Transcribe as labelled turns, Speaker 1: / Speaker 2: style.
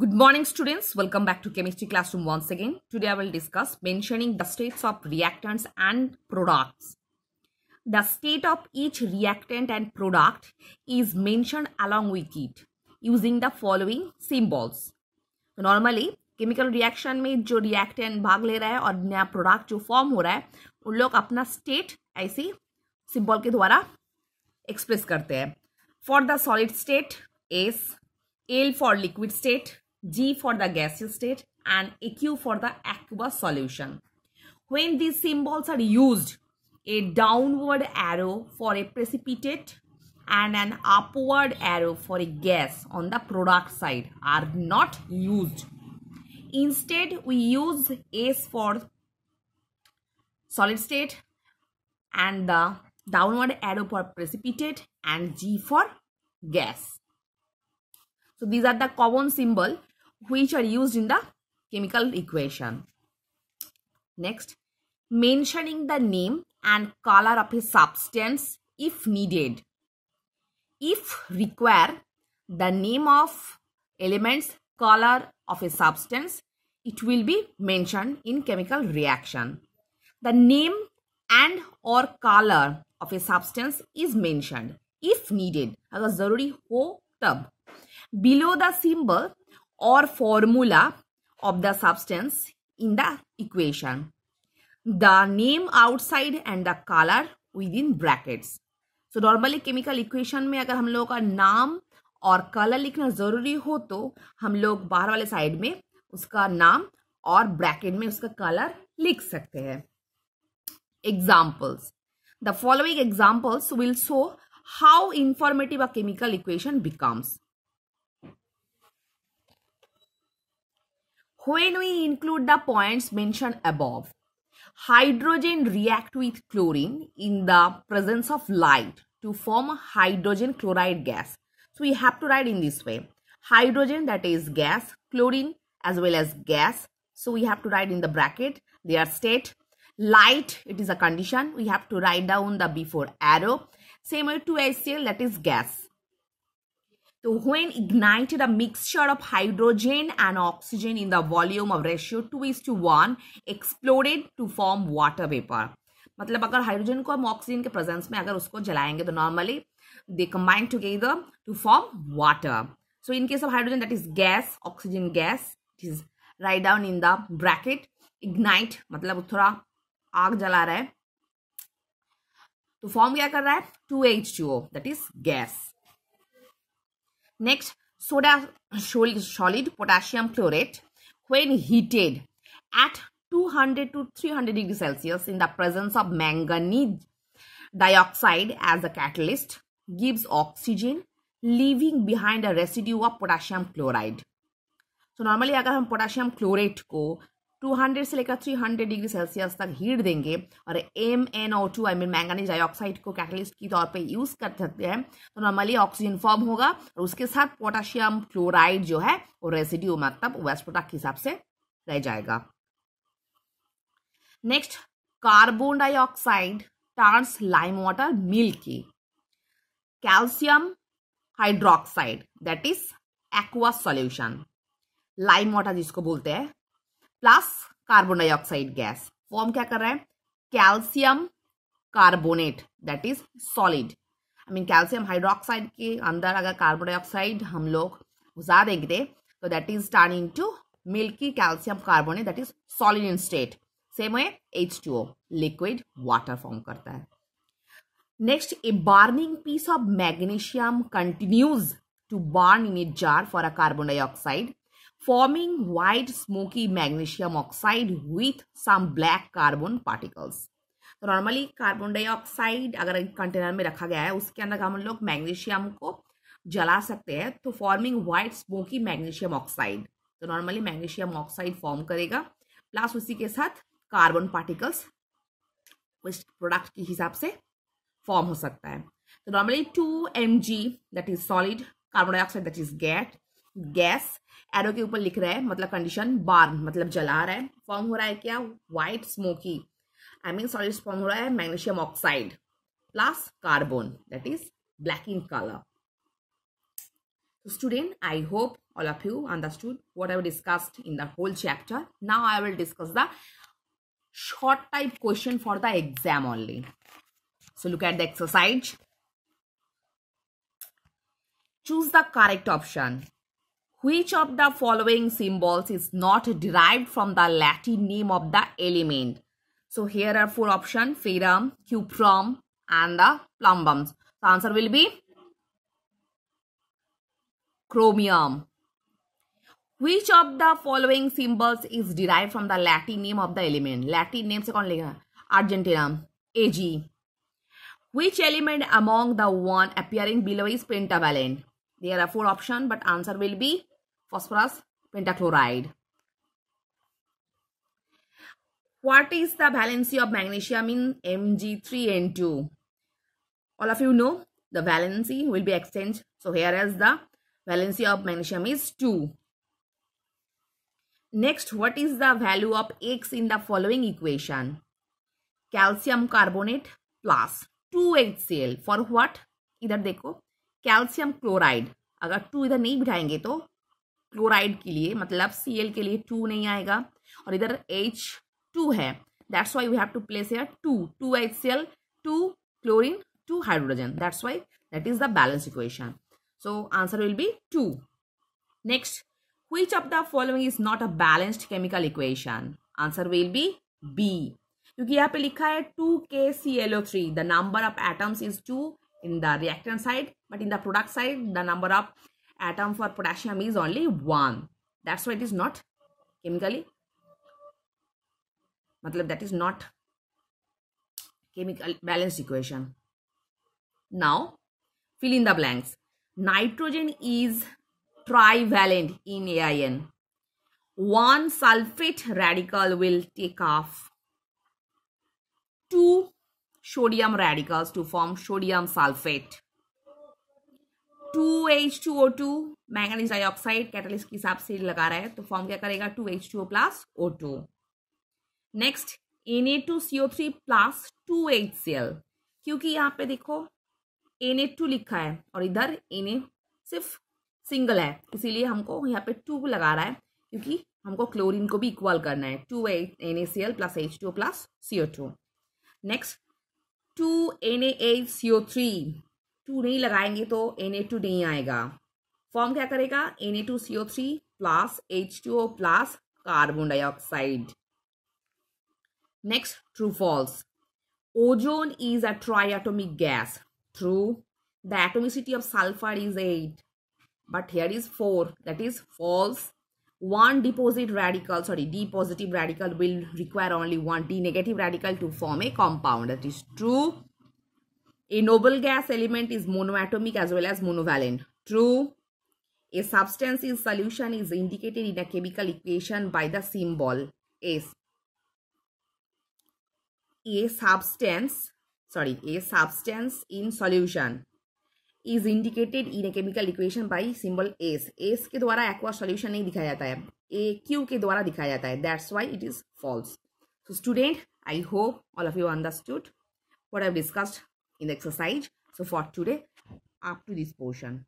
Speaker 1: Good morning students, welcome back to chemistry classroom once again. Today I will discuss mentioning the states of reactants and products. The state of each reactant and product is mentioned along with it using the following symbols. Normally chemical reaction में जो reactant भाग ले रहा है और नया product जो form हो रहा है उन लोग अपना state ऐसी symbol के द्वारा express करते हैं For the solid state, s. l for liquid state. G for the gaseous state and AQ for the aqueous solution. When these symbols are used, a downward arrow for a precipitate and an upward arrow for a gas on the product side are not used. Instead, we use S for solid state and the downward arrow for precipitate and G for gas. So these are the common symbol which are used in the chemical equation. Next, mentioning the name and color of a substance if needed. If required, the name of elements, color of a substance, it will be mentioned in chemical reaction. The name and or color of a substance is mentioned if needed. अगर ज़रूरी हो तब. Below the symbol, or formula of the substance in the equation. The name outside and the color within brackets. So normally chemical equation में अगर हम लोगों का नाम और कलर लिखना ज़रूरी हो तो हम लोग बाहर वाले साइड में उसका नाम और ब्रैकेट में उसका कलर लिख सकते हैं examples the following examples will show how informative a chemical equation becomes When we include the points mentioned above, hydrogen react with chlorine in the presence of light to form hydrogen chloride gas. So we have to write in this way. Hydrogen that is gas, chlorine as well as gas. So we have to write in the bracket their state. Light, it is a condition. We have to write down the before arrow. Same way to that is gas. So when ignited, a mixture of hydrogen and oxygen in the volume of ratio 2 is to 1 exploded to form water vapor. मतलब अगर hydrogen को हम oxygen के presence में अगर उसको जलाएंगे तो normally they combine together to form water so in case of hydrogen that is gas oxygen gas it is write down in the bracket ignite मतलब थोड़ा आग जला रहा है तो फॉर्म क्या कर रहा है two H two O that is gas Next, soda solid potassium chlorate when heated at 200 to 300 degrees Celsius in the presence of manganese dioxide as a catalyst gives oxygen leaving behind a residue of potassium chloride. So normally agar हम potassium chlorate ko 200 से लेकर 300 degree Celsius तक heat देंगे और M N O two I mean manganese dioxide को catalyst की तौर पे यूज़ कर सकते हैं तो नॉर्मली ऑक्सीजन फॉर्म होगा और उसके साथ पोटाशियम क्लोराइड जो है वो रेसिड्यू मतलब वेस्ट प्रोडक्ट के हिसाब से रह जाएगा next carbon dioxide turns lime water milky calcium hydroxide that is aqua solution lime water जिसको बोलते हैं plus carbon dioxide gas form क्या कर रहा है calcium carbonate that is solid I mean calcium hydroxide के अंदर अगर कार्बन डाइऑक्साइड हम लोग घुसा देंगे तो that is into milky calcium carbonate that is solid in state same way H two O liquid water form करता है next a burning piece of magnesium continues to burn in a jar for a carbon dioxide forming white smoky magnesium oxide with some black carbon particles. तो normally carbon dioxide अगर एक container में रखा गया है उसके अंदर हम लोग मैग्नीशियम को जला सकते हैं तो forming white smoky magnesium oxide तो नॉर्मली मैग्नीशियम ऑक्साइड फॉर्म करेगा प्लस उसी के साथ कार्बन पार्टिकल्स उस प्रोडक्ट के हिसाब से फॉर्म हो सकता है तो normally two M G that is solid carbon dioxide that is get gas arrow के ऊपर लिख रहा है मतलब कंडीशन बार मतलब जला रहा है फॉर्म हो रहा है क्या white smoky I mean solid form हो रहा है magnesium oxide plus carbon that is black in colour student I hope all of you understood whatever discussed in the whole chapter now I will discuss the short type question for the exam only so look at the exercise choose the correct option Which of the following symbols is not derived from the Latin name of the element? So here are four options, ferrum, cuprum and the plumbum. The answer will be chromium. Which of the following symbols is derived from the Latin name of the element? Latin name से कौन Argentinum, Ag. Which element among the one appearing below is pentavalent? There are four options, but answer will be phosphorus pentachloride. What is the valency of magnesium in Mg3N2? All of you know the valency will be exchanged. So here is the valency of magnesium is 2. Next, what is the value of X in the following equation? Calcium carbonate plus 2HCl for what? इधर देखो calcium chloride अगर to इधर नहीं बिठाएंगे तो chloride के लिए मतलब सी के लिए टू नहीं आएगा और इधर एच टू है that's why we have to place air two two H C L two chlorine two hydrogen that's why that is the balance equation so answer will be two next which of the following is not a balanced chemical equation answer will be B क्योंकि यहाँ पे लिखा है two K C L O three the number of atoms is two in the reactant side but in the product side the number of atom for potassium is only 1 that's why it is not chemically matlab that is not chemical balance equation now fill in the blanks nitrogen is trivalent in AIN one sulfate radical will take off two sodium radicals to form sodium sulfate 2H2O2 manganese dioxide catalyst के हिसाब से लगा रहा है तो form क्या करेगा 2H2O plus O2 next Na2CO3 plus 2HCl क्योंकि यहाँ पे देखो Na2 लिखा है और इधर Na सिर्फ सिंगल है इसीलिए हमको यहाँ पे टू लगा रहा है क्योंकि हमको क्लोरीन को भी इक्वल करना है two N A C L plus H two plus C O two next two N H C O three two नहीं लगाएंगे तो एन ए टू नहीं आएगा फॉर्म क्या करेगा N A two C O three plus H two O plus carbon dioxide next true false ozone is a triatomic gas true the atomicity of sulphur is eight but here is four that is false one d positive radical sorry d positive radical will require only one d negative radical to form a compound that is true a noble gas element is monoatomic as well as monovalent true a substance in solution is indicated in a chemical equation by the symbol s a substance sorry a substance in solution is indicated in a chemical equation by symbol S S के द्वारा aqua solution नहीं दिखाया जाता है ए Q के द्वारा दिखाया जाता है that's why it is false so student I hope all of you understood what I've discussed in exercise so for today up to this portion